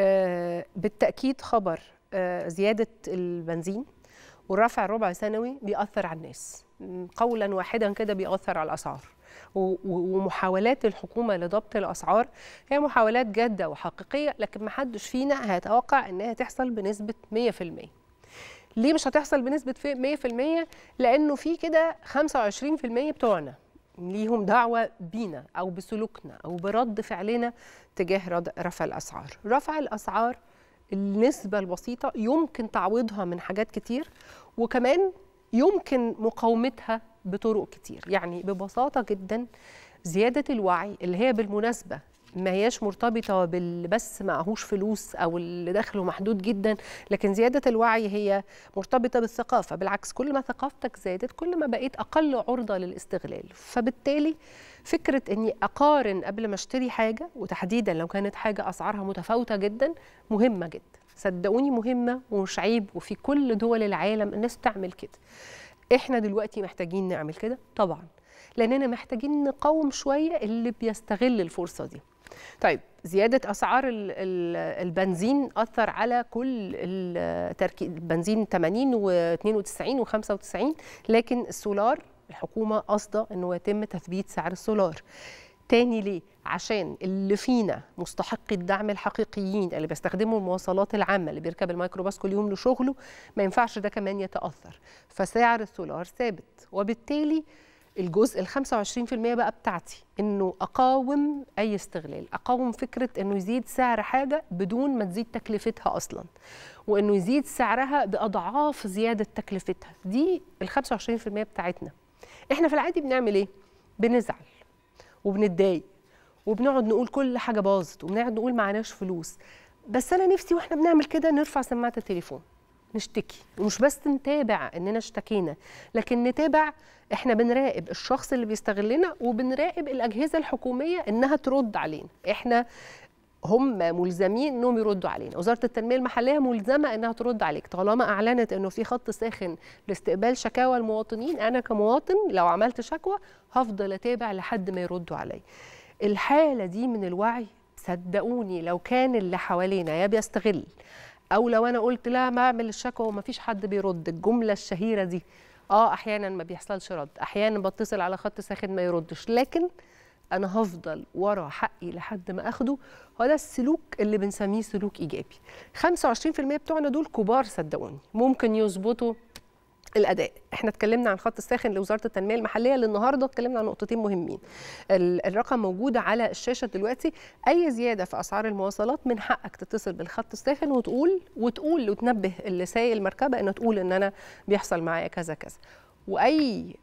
آه، بالتاكيد خبر آه، زياده البنزين والرفع ربع سنوي بيأثر على الناس قولا واحدا كده بيأثر على الأسعار ومحاولات الحكومة لضبط الأسعار هي محاولات جادة وحقيقية لكن محدش فينا هيتوقع أنها تحصل بنسبة 100% ليه مش هتحصل بنسبة 100%؟ لأنه في كده 25% بتوعنا ليهم دعوة بينا أو بسلوكنا أو برد فعلنا تجاه رفع الأسعار رفع الأسعار النسبة البسيطة يمكن تعويضها من حاجات كتير وكمان يمكن مقاومتها بطرق كتير يعني ببساطة جدا زيادة الوعي اللي هي بالمناسبة ما هياش مرتبطه باللي بس معهوش فلوس او اللي دخله محدود جدا لكن زياده الوعي هي مرتبطه بالثقافه بالعكس كل ما ثقافتك زادت كل ما بقيت اقل عرضه للاستغلال فبالتالي فكره اني اقارن قبل ما اشتري حاجه وتحديدا لو كانت حاجه اسعارها متفاوته جدا مهمه جدا صدقوني مهمه ومش عيب وفي كل دول العالم الناس بتعمل كده احنا دلوقتي محتاجين نعمل كده طبعا لاننا محتاجين نقاوم شويه اللي بيستغل الفرصه دي طيب زيادة أسعار البنزين أثر على كل التركيز البنزين 80 و92 و95 لكن السولار الحكومة قصده أنه يتم تثبيت سعر السولار تاني ليه؟ عشان اللي فينا مستحق الدعم الحقيقيين اللي بيستخدموا المواصلات العامة اللي بيركب الميكروباص كل يوم لشغله ما ينفعش ده كمان يتأثر فسعر السولار ثابت وبالتالي الجزء ال 25% بقى بتاعتي انه اقاوم اي استغلال اقاوم فكره انه يزيد سعر حاجه بدون ما تزيد تكلفتها اصلا وانه يزيد سعرها باضعاف زياده تكلفتها دي ال 25% بتاعتنا احنا في العادي بنعمل ايه بنزعل وبنتضايق وبنقعد نقول كل حاجه باظت وبنقعد نقول معناش فلوس بس انا نفسي واحنا بنعمل كده نرفع سماعه التليفون نشتكي ومش بس نتابع اننا اشتكينا لكن نتابع احنا بنراقب الشخص اللي بيستغلنا وبنراقب الاجهزه الحكوميه انها ترد علينا احنا هم ملزمين انهم يردوا علينا وزاره التنميه المحليه ملزمه انها ترد عليك طالما اعلنت انه في خط ساخن لاستقبال شكاوى المواطنين انا كمواطن لو عملت شكوى هفضل اتابع لحد ما يردوا علي الحاله دي من الوعي صدقوني لو كان اللي حوالينا يا بيستغل او لو انا قلت لا ما اعمل الشكوى فيش حد بيرد الجمله الشهيره دي اه احيانا ما بيحصلش رد احيانا بتصل على خط ساخن ما يردش لكن انا هفضل ورا حقي لحد ما اخده هو ده السلوك اللي بنسميه سلوك ايجابي 25% بتوعنا دول كبار صدقوني ممكن يظبطوا الاداء احنا اتكلمنا عن خط الساخن لوزاره التنميه المحليه للنهارده اتكلمنا عن نقطتين مهمين الرقم موجود على الشاشه دلوقتي اي زياده في اسعار المواصلات من حقك تتصل بالخط الساخن وتقول وتقول وتنبه اللي سايق المركبه انه تقول ان انا بيحصل معايا كذا كذا واي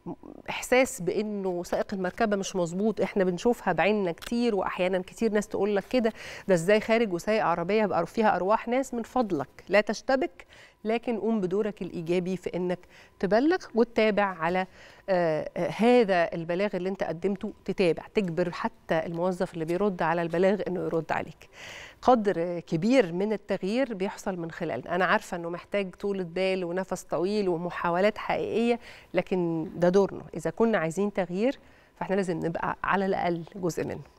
احساس بانه سائق المركبه مش مظبوط احنا بنشوفها بعيننا كتير واحيانا كتير ناس تقول لك كده ده ازاي خارج وسايق عربيه بقى فيها ارواح ناس من فضلك لا تشتبك لكن قوم بدورك الايجابي في انك تبلغ وتتابع على آه, آه، هذا البلاغ اللي انت قدمته تتابع تجبر حتى الموظف اللي بيرد على البلاغ انه يرد عليك قدر كبير من التغيير بيحصل من خلالنا انا عارفه انه محتاج طول بال ونفس طويل ومحاولات حقيقيه لكن ده دورنا اذا كنا عايزين تغيير فاحنا لازم نبقى على الاقل جزء منه